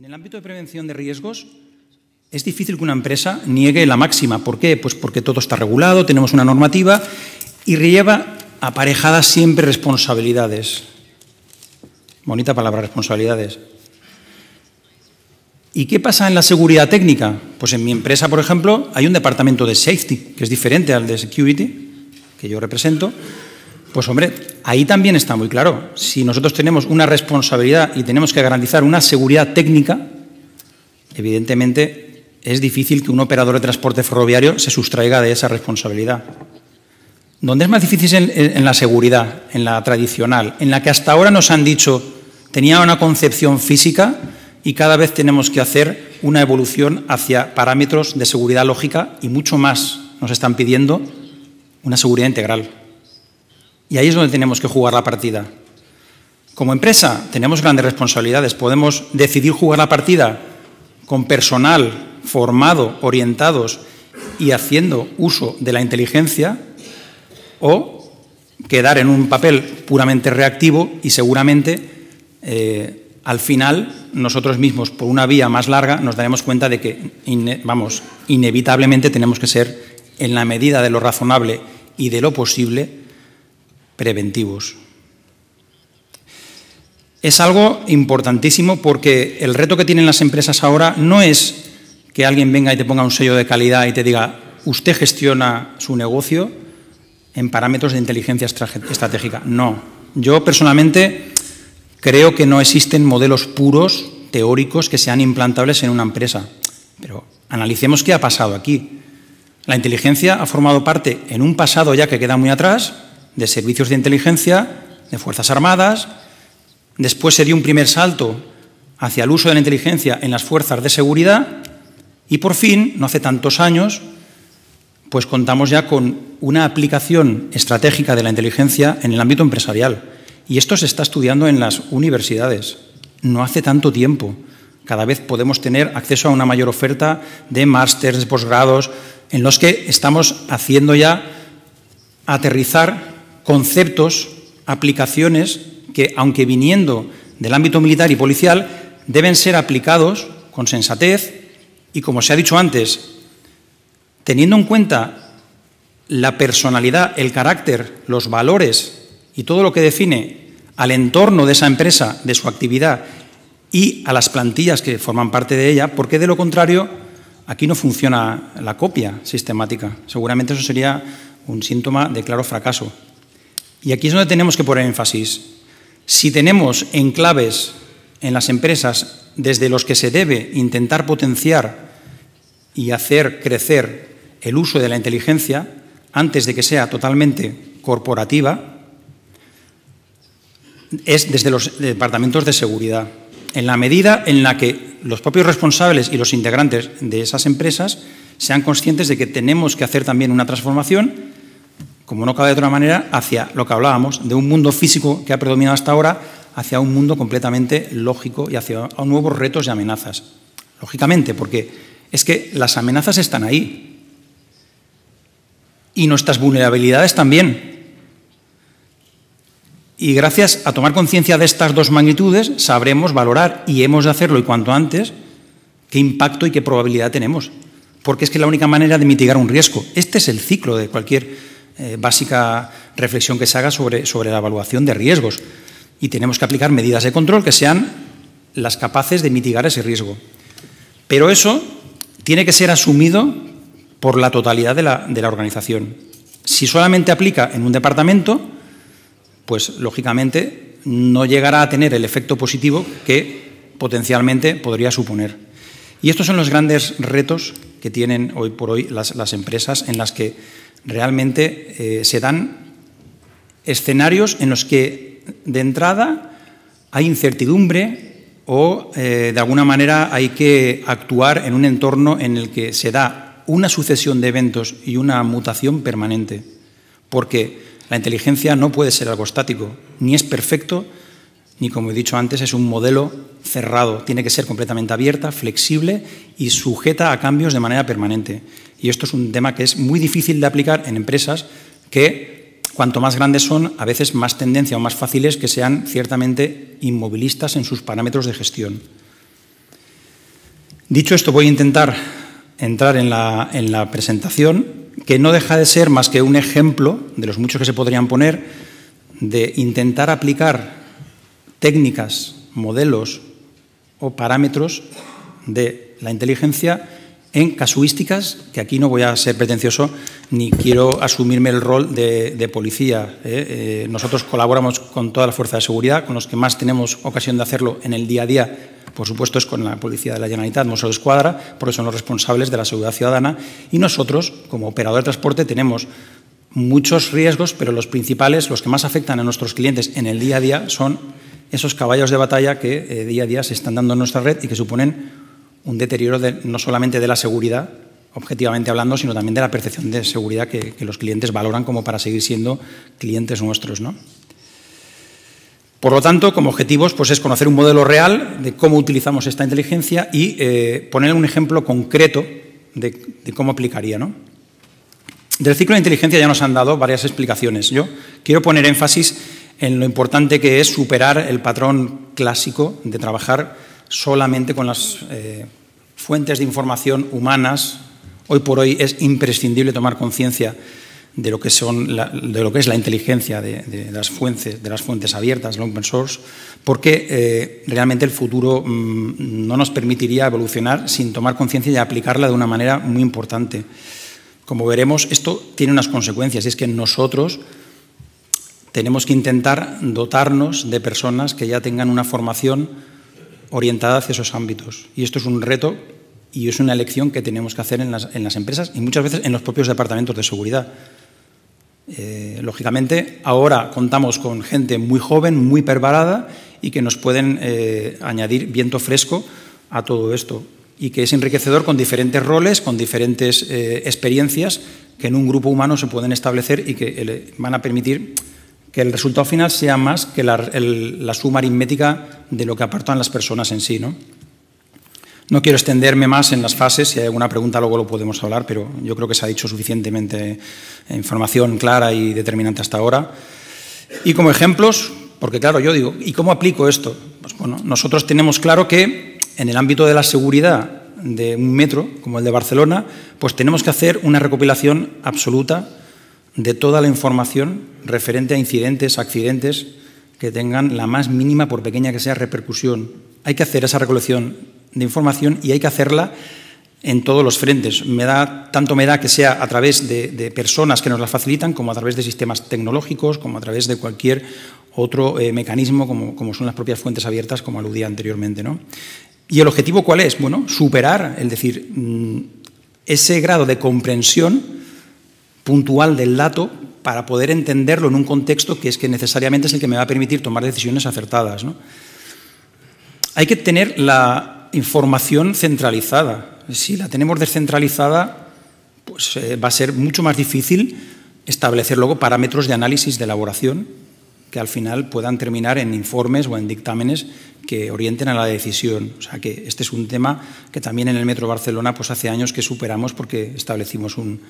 En el ámbito de prevención de riesgos, es difícil que una empresa niegue la máxima. ¿Por qué? Pues porque todo está regulado, tenemos una normativa y lleva aparejadas siempre responsabilidades. Bonita palabra, responsabilidades. ¿Y qué pasa en la seguridad técnica? Pues en mi empresa, por ejemplo, hay un departamento de safety, que es diferente al de security, que yo represento, pues hombre, ahí también está muy claro. Si nosotros tenemos una responsabilidad y tenemos que garantizar una seguridad técnica, evidentemente es difícil que un operador de transporte ferroviario se sustraiga de esa responsabilidad. Donde es más difícil en, en, la seguridad, en la tradicional, en la que hasta ahora nos han dicho tenía una concepción física y cada vez tenemos que hacer una evolución hacia parámetros de seguridad lógica y mucho más nos están pidiendo una seguridad integral. Y ahí es donde tenemos que jugar la partida. Como empresa tenemos grandes responsabilidades. Podemos decidir jugar la partida con personal formado, orientados y haciendo uso de la inteligencia o quedar en un papel puramente reactivo y seguramente eh, al final nosotros mismos por una vía más larga nos daremos cuenta de que vamos inevitablemente tenemos que ser en la medida de lo razonable y de lo posible preventivos. Es algo importantísimo porque el reto que tienen las empresas ahora no es que alguien venga y te ponga un sello de calidad y te diga, usted gestiona su negocio en parámetros de inteligencia estratégica. No. Yo personalmente creo que no existen modelos puros, teóricos, que sean implantables en una empresa. Pero analicemos qué ha pasado aquí. La inteligencia ha formado parte en un pasado ya que queda muy atrás de servicios de inteligencia, de Fuerzas Armadas. Después se dio un primer salto hacia el uso de la inteligencia en las fuerzas de seguridad. Y por fin, no hace tantos años, pues contamos ya con una aplicación estratégica de la inteligencia en el ámbito empresarial. Y esto se está estudiando en las universidades. No hace tanto tiempo. Cada vez podemos tener acceso a una mayor oferta de másteres, posgrados, en los que estamos haciendo ya aterrizar conceptos, aplicaciones que, aunque viniendo del ámbito militar y policial, deben ser aplicados con sensatez y, como se ha dicho antes, teniendo en cuenta la personalidad, el carácter, los valores y todo lo que define al entorno de esa empresa, de su actividad y a las plantillas que forman parte de ella, porque de lo contrario aquí no funciona la copia sistemática. Seguramente eso sería un síntoma de claro fracaso. Y aquí es donde tenemos que poner énfasis. Si tenemos enclaves en las empresas desde los que se debe intentar potenciar y hacer crecer el uso de la inteligencia antes de que sea totalmente corporativa, es desde los departamentos de seguridad. En la medida en la que los propios responsables y los integrantes de esas empresas sean conscientes de que tenemos que hacer también una transformación como no cabe de otra manera, hacia lo que hablábamos, de un mundo físico que ha predominado hasta ahora, hacia un mundo completamente lógico y hacia nuevos retos y amenazas. Lógicamente, porque es que las amenazas están ahí. Y nuestras vulnerabilidades también. Y gracias a tomar conciencia de estas dos magnitudes, sabremos valorar, y hemos de hacerlo y cuanto antes, qué impacto y qué probabilidad tenemos. Porque es que es la única manera de mitigar un riesgo. Este es el ciclo de cualquier eh, básica reflexión que se haga sobre, sobre la evaluación de riesgos. Y tenemos que aplicar medidas de control que sean las capaces de mitigar ese riesgo. Pero eso tiene que ser asumido por la totalidad de la, organización. Si solamente aplica en un departamento, pues lógicamente no llegará a tener el efecto positivo que potencialmente podría suponer. Y estos son los grandes retos que tienen hoy por hoy las, las empresas en las que realmente eh, se dan escenarios en los que de entrada hay incertidumbre o eh, de alguna manera hay que actuar en un entorno en el que se da una sucesión de eventos y una mutación permanente, porque la inteligencia no puede ser algo estático, ni es perfecto ni como he dicho antes es un modelo cerrado. Tiene que ser completamente abierta, flexible y sujeta a cambios de manera permanente. Y esto es un tema que es muy difícil de aplicar en empresas que cuanto más grandes son, a veces más tendencia o más fáciles que sean ciertamente inmovilistas en sus parámetros de gestión. Dicho esto, voy a intentar entrar en la, en la presentación, que no deja de ser más que un ejemplo de los muchos que se podrían poner de intentar aplicar técnicas, modelos o parámetros de la inteligencia en casuísticas, que aquí no voy a ser pretencioso ni quiero asumirme el rol de, policía. ¿eh? Eh, nosotros colaboramos con toda la fuerza de seguridad, con los que más tenemos ocasión de hacerlo en el día a día, por supuesto, es con la Policía de la Generalitat, no solo Escuadra, porque son los responsables de la seguridad ciudadana. Y nosotros, como operador de transporte, tenemos muchos riesgos, pero los principales, los que más afectan a nuestros clientes en el día a día, son esos caballos de batalla que eh, día a día se están dando en nuestra red y que suponen un deterioro no solamente de la seguridad, objetivamente hablando, sino también de la percepción de seguridad que, los clientes valoran como para seguir siendo clientes nuestros. ¿no? Por lo tanto, como objetivos, pues es conocer un modelo real de cómo utilizamos esta inteligencia y eh, poner un ejemplo concreto de, cómo aplicaría. Del ciclo de inteligencia ya nos han dado varias explicaciones. Yo quiero poner énfasis en lo importante que es superar el patrón clásico de trabajar solamente con las eh, fuentes de información humanas. Hoy por hoy es imprescindible tomar conciencia de lo que es la inteligencia de, las fuentes de las fuentes abiertas open source porque eh, realmente el futuro mm, no nos permitiría evolucionar sin tomar conciencia y aplicarla de una manera muy importante como veremos esto tiene unas consecuencias y es que nosotros tenemos que intentar dotarnos de personas que ya tengan una formación orientada hacia esos ámbitos. Y esto es un reto y es una elección que tenemos que hacer en las, empresas y muchas veces en los propios departamentos de seguridad. Eh, lógicamente, ahora contamos con gente muy joven, muy preparada y que nos pueden eh, añadir viento fresco a todo esto y que es enriquecedor con diferentes roles, con diferentes eh, experiencias que en un grupo humano se pueden establecer y que van a permitir que el resultado final sea más que la, suma aritmética de lo que apartan las personas en sí. ¿no? no quiero extenderme más en las fases, si hay alguna pregunta luego lo podemos hablar, pero yo creo que se ha dicho suficientemente información clara y determinante hasta ahora. Y como ejemplos, porque claro, yo digo, ¿y cómo aplico esto? Pues bueno, nosotros tenemos claro que en el ámbito de la seguridad de un metro, como el de Barcelona, pues tenemos que hacer una recopilación absoluta de toda la información referente a incidentes, accidentes que tengan la más mínima, por pequeña que sea, repercusión. Hay que hacer esa recolección de información y hay que hacerla en todos los frentes. Me da, tanto me da que sea a través de, personas que nos la facilitan, como a través de sistemas tecnológicos, como a través de cualquier otro eh, mecanismo, como, como, son las propias fuentes abiertas, como aludía anteriormente. ¿no? ¿Y el objetivo cuál es? Bueno, superar, es decir, mm, ese grado de comprensión puntual del dato para poder entenderlo en un contexto que es que necesariamente es el que me va a permitir tomar decisiones acertadas. Hay que tener la información centralizada. Si la tenemos descentralizada, pues eh, va a ser mucho más difícil establecer luego parámetros de análisis de elaboración que al final puedan terminar en informes o en dictámenes que orienten a la decisión. O sea que este es un tema que también en el Metro Barcelona pues hace años que superamos porque establecimos un,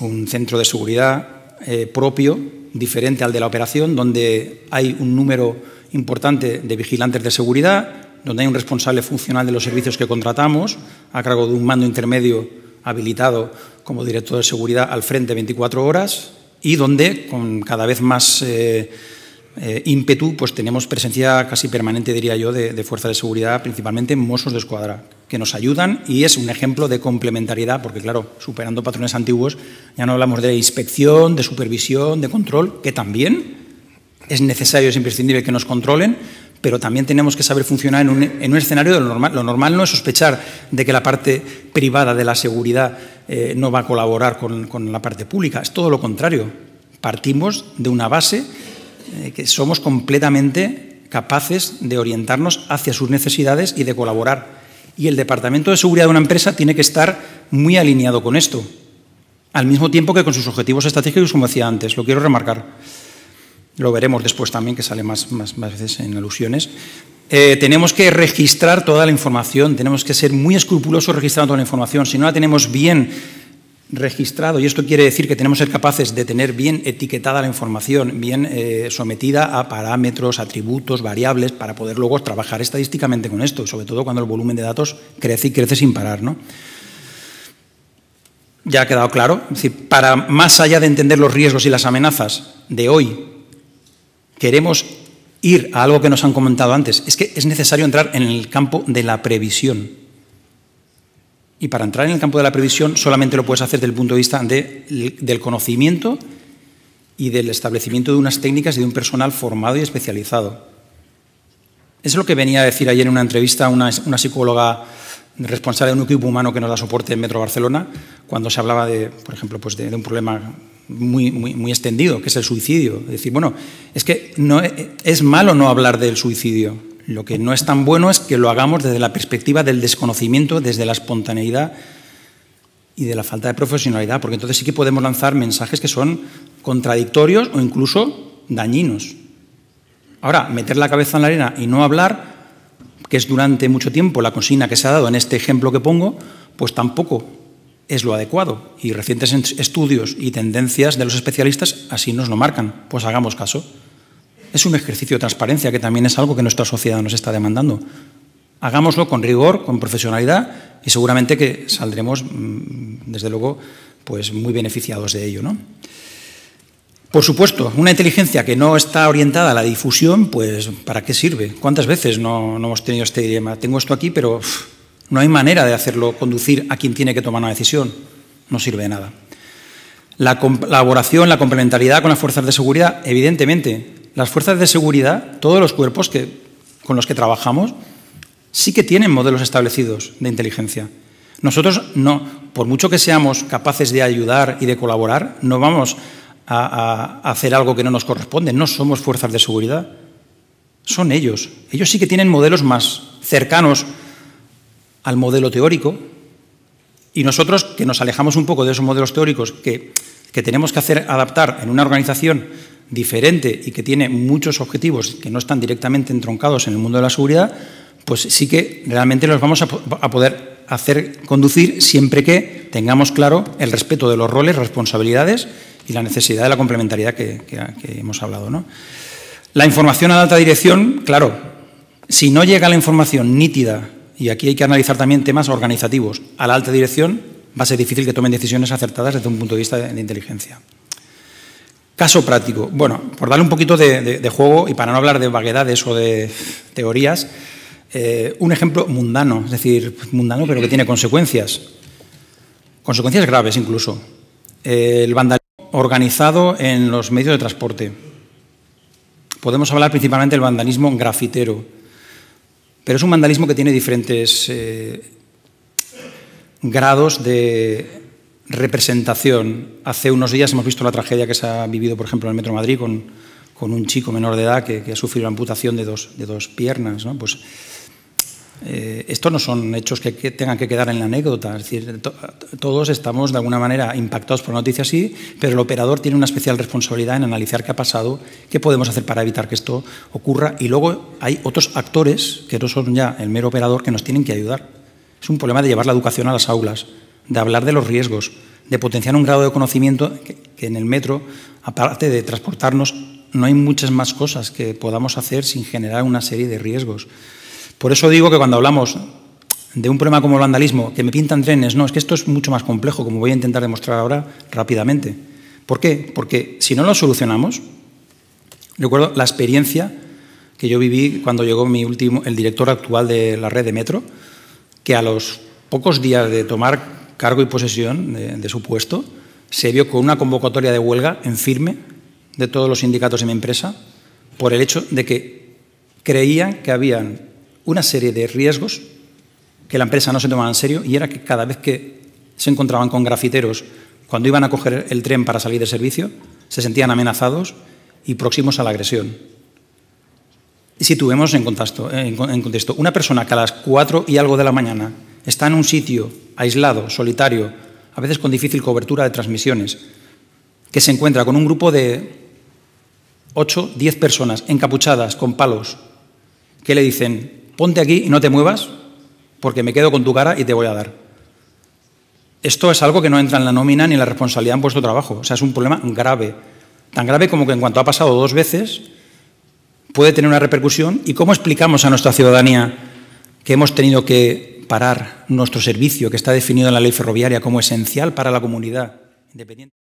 un centro de seguridad eh, propio, diferente al de la operación, donde hay un número importante de vigilantes de seguridad, donde hay un responsable funcional de los servicios que contratamos, a cargo de un mando intermedio habilitado como director de seguridad al frente 24 horas, y donde con cada vez más eh, eh, ímpetu pues tenemos presencia casi permanente, diría yo, de, de fuerzas de seguridad, principalmente en Mossos de Escuadra, que nos ayudan y es un ejemplo de complementariedad, porque claro, superando patrones antiguos, ya no hablamos de inspección, de supervisión, de control, que también es necesario, es imprescindible que nos controlen, pero también tenemos que saber funcionar en un, escenario de lo normal. Lo normal no es sospechar de que la parte privada de la seguridad eh, no va a colaborar con, la parte pública, es todo lo contrario. Partimos de una base eh, que somos completamente capaces de orientarnos hacia sus necesidades y de colaborar y el departamento de seguridad de una empresa tiene que estar muy alineado con esto, al mismo tiempo que con sus objetivos estratégicos, como decía antes, lo quiero remarcar. Lo veremos después también, que sale más, más, veces en alusiones. Eh, tenemos que registrar toda la información, tenemos que ser muy escrupulosos registrando toda la información. Si no la tenemos bien registrado, y esto quiere decir que tenemos que ser capaces de tener bien etiquetada la información, bien eh, sometida a parámetros, atributos, variables, para poder luego trabajar estadísticamente con esto, sobre todo cuando el volumen de datos crece y crece sin parar. ¿no? Ya ha quedado claro, para más allá de entender los riesgos y las amenazas de hoy, queremos ir a algo que nos han comentado antes, es que es necesario entrar en el campo de la previsión. Y para entrar en el campo de la previsión solamente lo puedes hacer desde el punto de vista del conocimiento y del establecimiento de unas técnicas y de un personal formado y especializado. Es lo que venía a decir ayer en una entrevista una, psicóloga responsable de un equipo humano que nos da soporte en Metro Barcelona, cuando se hablaba de, por ejemplo, pues de, un problema muy, muy, muy, extendido, que es el suicidio. Es decir, bueno, es que no, es malo no hablar del suicidio. Lo que no es tan bueno es que lo hagamos desde la perspectiva del desconocimiento, desde la espontaneidad y de la falta de profesionalidad, porque entonces sí que podemos lanzar mensajes que son contradictorios o incluso dañinos. Ahora, meter la cabeza en la arena y no hablar, que es durante mucho tiempo la consigna que se ha dado en este ejemplo que pongo, pues tampoco es lo adecuado. Y recientes estudios y tendencias de los especialistas así nos lo marcan. Pues hagamos caso es un ejercicio de transparencia, que también es algo que nuestra sociedad nos está demandando. Hagámoslo con rigor, con profesionalidad y seguramente que saldremos, mm, desde luego, pues muy beneficiados de ello. ¿no? Por supuesto, una inteligencia que no está orientada a la difusión, pues ¿para qué sirve? ¿Cuántas veces no, hemos tenido este dilema? Tengo esto aquí, pero no hay manera de hacerlo conducir a quien tiene que tomar una decisión. No sirve de nada. La colaboración, la complementariedad con las fuerzas de seguridad, evidentemente, las fuerzas de seguridad, todos los cuerpos que, con los que trabajamos, sí que tienen modelos establecidos de inteligencia. Nosotros no, por mucho que seamos capaces de ayudar y de colaborar, no vamos a, hacer algo que no nos corresponde. No somos fuerzas de seguridad. Son ellos. Ellos sí que tienen modelos más cercanos al modelo teórico, y nosotros, que nos alejamos un poco de esos modelos teóricos que, que, tenemos que hacer adaptar en una organización diferente y que tiene muchos objetivos que no están directamente entroncados en el mundo de la seguridad, pues sí que realmente los vamos a, poder hacer conducir siempre que tengamos claro el respeto de los roles, responsabilidades y la necesidad de la complementariedad que, hemos hablado. La información a la alta dirección, claro, si no llega la información nítida, y aquí hay que analizar también temas organizativos, a la alta dirección va a ser difícil que tomen decisiones acertadas desde un punto de vista de inteligencia. Caso práctico. Bueno, por darle un poquito de, juego y para no hablar de vaguedades o de teorías, eh, un ejemplo mundano, es decir, mundano pero que tiene consecuencias, consecuencias graves incluso. Eh, el vandalismo organizado en los medios de transporte. Podemos hablar principalmente del vandalismo grafitero, pero es un vandalismo que tiene diferentes eh, grados de, representación. Hace unos días hemos visto la tragedia que se ha vivido, por ejemplo, en el Metro Madrid con, un chico menor de edad que, ha sufrido la amputación de dos, de dos piernas. Pues, eh, estos no son hechos que, tengan que quedar en la anécdota. Es decir, todos estamos de alguna manera impactados por noticias así, pero el operador tiene una especial responsabilidad en analizar qué ha pasado, qué podemos hacer para evitar que esto ocurra. Y luego hay otros actores que no son ya el mero operador que nos tienen que ayudar. Es un problema de llevar la educación a las aulas de hablar de los riesgos, de potenciar un grado de conocimiento que, en el metro, aparte de transportarnos, no hay muchas más cosas que podamos hacer sin generar una serie de riesgos. Por eso digo que cuando hablamos de un problema como el vandalismo, que me pintan trenes, no, es que esto es mucho más complejo, como voy a intentar demostrar ahora rápidamente. ¿Por qué? Porque si no lo solucionamos, recuerdo la experiencia que yo viví cuando llegó mi último, el director actual de la red de metro, que a los pocos días de tomar cargo y posesión de, su puesto, se vio con una convocatoria de huelga en firme de todos los sindicatos en mi empresa por el hecho de que creían que habían una serie de riesgos que la empresa no se tomaba en serio y era que cada vez que se encontraban con grafiteros cuando iban a coger el tren para salir de servicio, se sentían amenazados y próximos a la agresión. Y si tuvimos en contexto, en contexto una persona que a las cuatro y algo de la mañana está en un sitio aislado, solitario, a veces con difícil cobertura de transmisiones, que se encuentra con un grupo de 8, 10 personas encapuchadas con palos que le dicen, ponte aquí y no te muevas porque me quedo con tu cara y te voy a dar. Esto es algo que no entra en la nómina ni en la responsabilidad en vuestro trabajo. O sea, es un problema grave. Tan grave como que en cuanto ha pasado dos veces, puede tener una repercusión. ¿Y cómo explicamos a nuestra ciudadanía que hemos tenido que parar nuestro servicio que está definido en la ley ferroviaria como esencial para la comunidad. Independiente.